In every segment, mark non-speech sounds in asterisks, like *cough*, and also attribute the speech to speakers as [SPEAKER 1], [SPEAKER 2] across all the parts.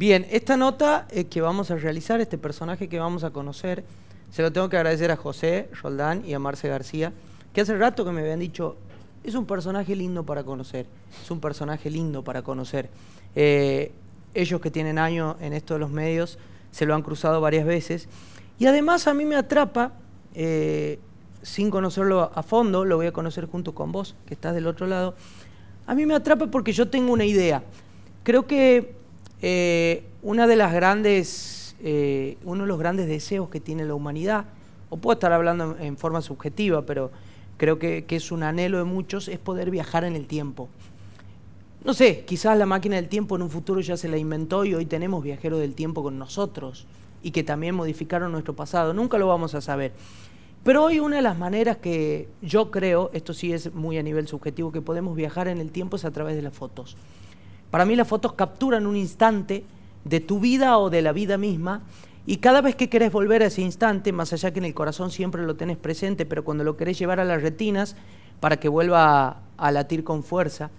[SPEAKER 1] Bien, esta nota eh, que vamos a realizar, este personaje que vamos a conocer, se lo tengo que agradecer a José Roldán y a Marce García, que hace rato que me habían dicho, es un personaje lindo para conocer, es un personaje lindo para conocer. Eh, ellos que tienen años en esto de los medios, se lo han cruzado varias veces. Y además a mí me atrapa, eh, sin conocerlo a fondo, lo voy a conocer junto con vos, que estás del otro lado, a mí me atrapa porque yo tengo una idea. Creo que eh, una de las grandes, eh, uno de los grandes deseos que tiene la humanidad, o puedo estar hablando en, forma subjetiva, pero creo que, es un anhelo de muchos, es poder viajar en el tiempo. No sé, quizás la máquina del tiempo en un futuro ya se la inventó y hoy tenemos viajeros del tiempo con nosotros y que también modificaron nuestro pasado. Nunca lo vamos a saber. Pero hoy una de las maneras que yo creo, esto sí es muy a nivel subjetivo, que podemos viajar en el tiempo es a través de las fotos. Para mí las fotos capturan un instante de tu vida o de la vida misma y cada vez que querés volver a ese instante, más allá que en el corazón siempre lo tenés presente, pero cuando lo querés llevar a las retinas para que vuelva a, latir con fuerza,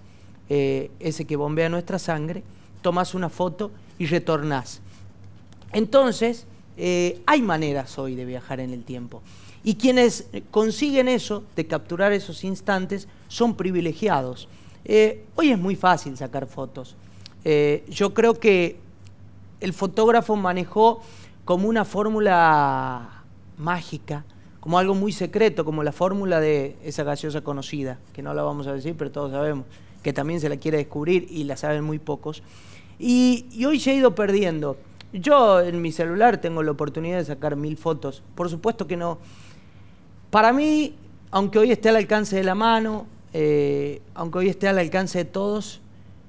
[SPEAKER 1] eh, ese que bombea nuestra sangre, tomás una foto y retornás. Entonces, eh, hay maneras hoy de viajar en el tiempo. Y quienes consiguen eso, de capturar esos instantes, son privilegiados. Eh, hoy es muy fácil sacar fotos. Eh, yo creo que el fotógrafo manejó como una fórmula mágica, como algo muy secreto, como la fórmula de esa gaseosa conocida, que no la vamos a decir, pero todos sabemos, que también se la quiere descubrir y la saben muy pocos. y hoy se ha ido perdiendo. Yo en mi celular tengo la oportunidad de sacar mil fotos. Por supuesto que no. Para mí, aunque hoy esté al alcance de la mano, eh, aunque hoy esté al alcance de todos,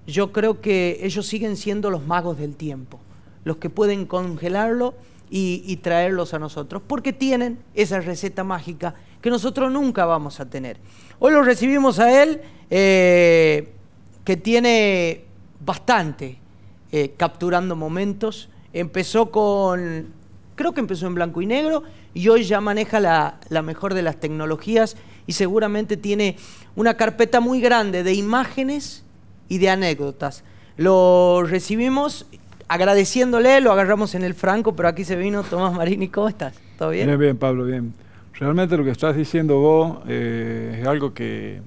[SPEAKER 1] yo creo que ellos siguen siendo los magos del tiempo, los que pueden congelarlo y, traerlos a nosotros, porque tienen esa receta mágica que nosotros nunca vamos a tener. Hoy lo recibimos a él, eh, que tiene bastante eh, capturando momentos. Empezó con, creo que empezó en blanco y negro, y hoy ya maneja la mejor de las tecnologías y seguramente tiene una carpeta muy grande de imágenes y de anécdotas. Lo recibimos agradeciéndole, lo agarramos en el franco, pero aquí se vino Tomás Marini. ¿Cómo estás?
[SPEAKER 2] ¿Todo bien? Bien, bien, Pablo, bien. Realmente lo que estás diciendo vos eh, es algo que,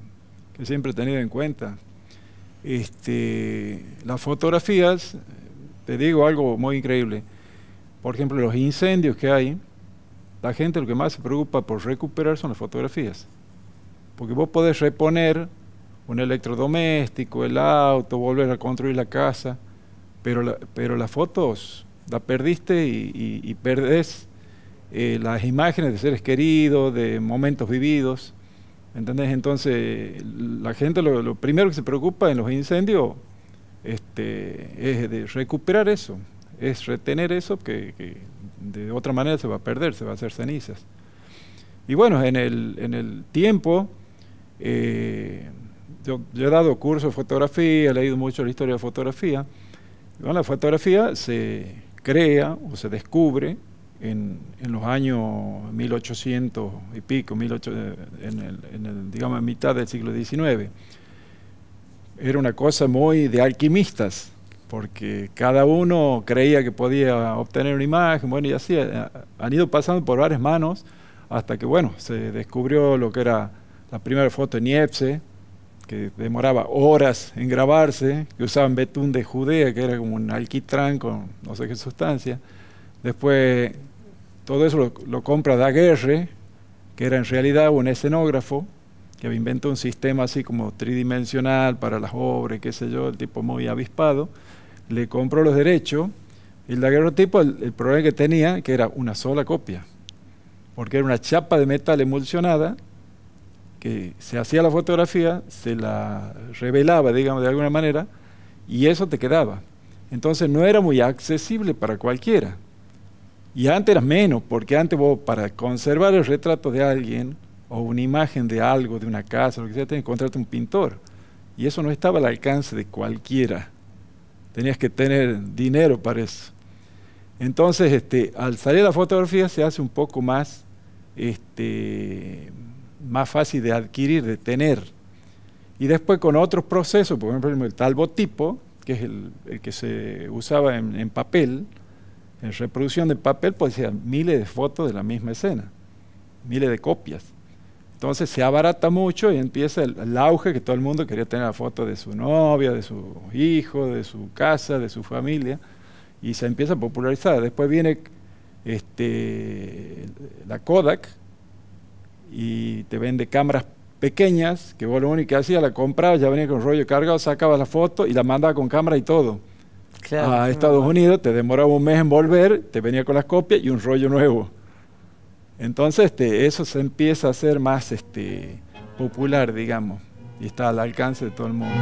[SPEAKER 2] que, siempre he tenido en cuenta. Este, las fotografías, te digo algo muy increíble. Por ejemplo, los incendios que hay, la gente lo que más se preocupa por recuperar son las fotografías. Porque vos podés reponer un electrodoméstico, el auto, volver a construir la casa, pero, pero las fotos las perdiste y, perdés eh, las imágenes de seres queridos, de momentos vividos. ¿Entendés? Entonces, la gente lo, primero que se preocupa en los incendios este, es de recuperar eso, es retener eso que, que, de otra manera se va a perder, se va a hacer cenizas. Y bueno, en el, en el tiempo eh, yo, he dado cursos de fotografía, he leído mucho la historia de fotografía. Bueno, la fotografía se crea o se descubre en, en los años 1800 y pico, 18, en, el, en mitad del siglo XIX. Era una cosa muy de alquimistas, porque cada uno creía que podía obtener una imagen, bueno, y así eh, han ido pasando por varias manos hasta que, bueno, se descubrió lo que era la primera foto en Niepce, que demoraba horas en grabarse, que usaban betún de Judea, que era como un alquitrán con no sé qué sustancia. Después, todo eso lo, compra Daguerre, que era en realidad un escenógrafo, que inventó un sistema así como tridimensional para las obras, qué sé yo, el tipo muy avispado. Le compró los derechos. Y el Daguerre el, el problema que tenía, que era una sola copia, porque era una chapa de metal emulsionada se hacía la fotografía, se la revelaba, digamos, de alguna manera, y eso te quedaba. Entonces no era muy accesible para cualquiera. Y antes era menos, porque antes para conservar el retrato de alguien o una imagen de algo, de una casa, lo que sea, tenías que contratar un pintor. Y eso no estaba al alcance de cualquiera. Tenías que tener dinero para eso. Entonces, este, al salir la fotografía se hace un poco más este, más fácil de adquirir, de tener. Y después con otros procesos, por ejemplo el talbotipo, que es el, que se usaba en, papel, en reproducción de papel, pues sean miles de fotos de la misma escena, miles de copias. Entonces se abarata mucho y empieza el, auge que todo el mundo quería tener la foto de su novia, de su hijo, de su casa, de su familia, y se empieza a popularizar. Después viene este, la Kodak, y te vende cámaras pequeñas, que vos lo único que hacías, la comprabas, ya venía con rollo cargado, sacabas la foto y la mandaba con cámara y todo. a Estados Unidos, te demoraba un mes en volver, te venía con las copias y un rollo nuevo. Entonces, este, eso se empieza a hacer más este, popular, digamos, y está al alcance de todo el mundo.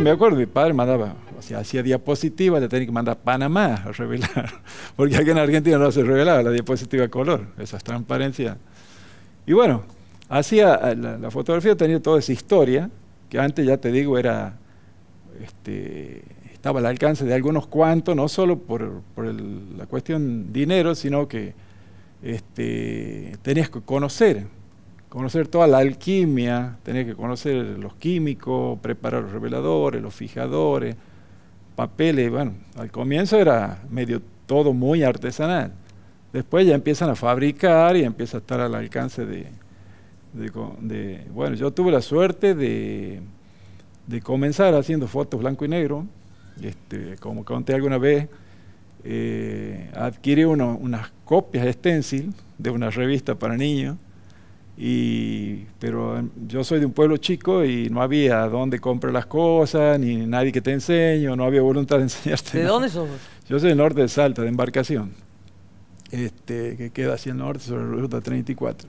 [SPEAKER 2] me acuerdo, mi padre mandaba, o sea, hacía diapositivas, le tenía que mandar a Panamá a revelar, *laughs* porque aquí en Argentina no se revelaba la diapositiva color, esas transparencias. transparencia. Y bueno, hacía, eh, la, fotografía tenía toda esa historia, que antes ya te digo era, este, estaba al alcance de algunos cuantos, no solo por, la cuestión dinero, sino que este, tenías que conocer conocer toda la alquimia, tenía que conocer los químicos, preparar los reveladores, los fijadores, papeles. Bueno, al comienzo era medio todo muy artesanal. Después ya empiezan a fabricar y empieza a estar al alcance de, bueno, yo tuve la suerte de, comenzar haciendo fotos blanco y negro. Este, como conté alguna vez, eh, adquirí unas copias de stencil de una revista para niños y, pero em, yo soy de un pueblo chico y no había dónde comprar las cosas, ni nadie que te enseñe, no había voluntad de *laughs* enseñarte. ¿De dónde sos? Yo soy del norte de Salta, de embarcación, este, que queda hacia el norte, sobre la ruta 34.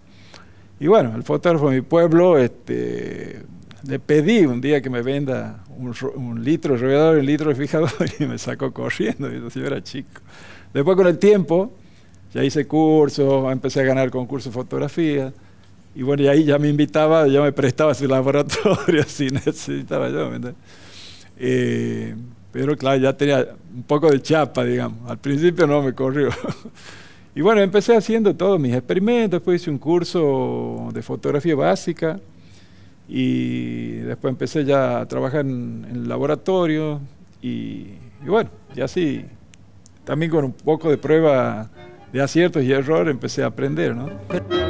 [SPEAKER 2] Y bueno, el fotógrafo de mi pueblo este, le pedí un día que me venda un, un litro de revelador y un litro de fijador *laughs* y me sacó corriendo, y yo era chico. Después con el tiempo, ya hice cursos, empecé a ganar concursos de fotografía y bueno, y ahí ya me invitaba, ya me prestaba su laboratorio *laughs* si necesitaba yo. Eh, pero claro, ya tenía un poco de chapa, digamos. Al principio no me corrió. *laughs* y bueno, empecé haciendo todos mis experimentos, después pues hice un curso de fotografía básica y después empecé ya a trabajar en, el laboratorio y, y bueno, y así, también con un poco de prueba de aciertos y errores empecé a aprender, ¿no?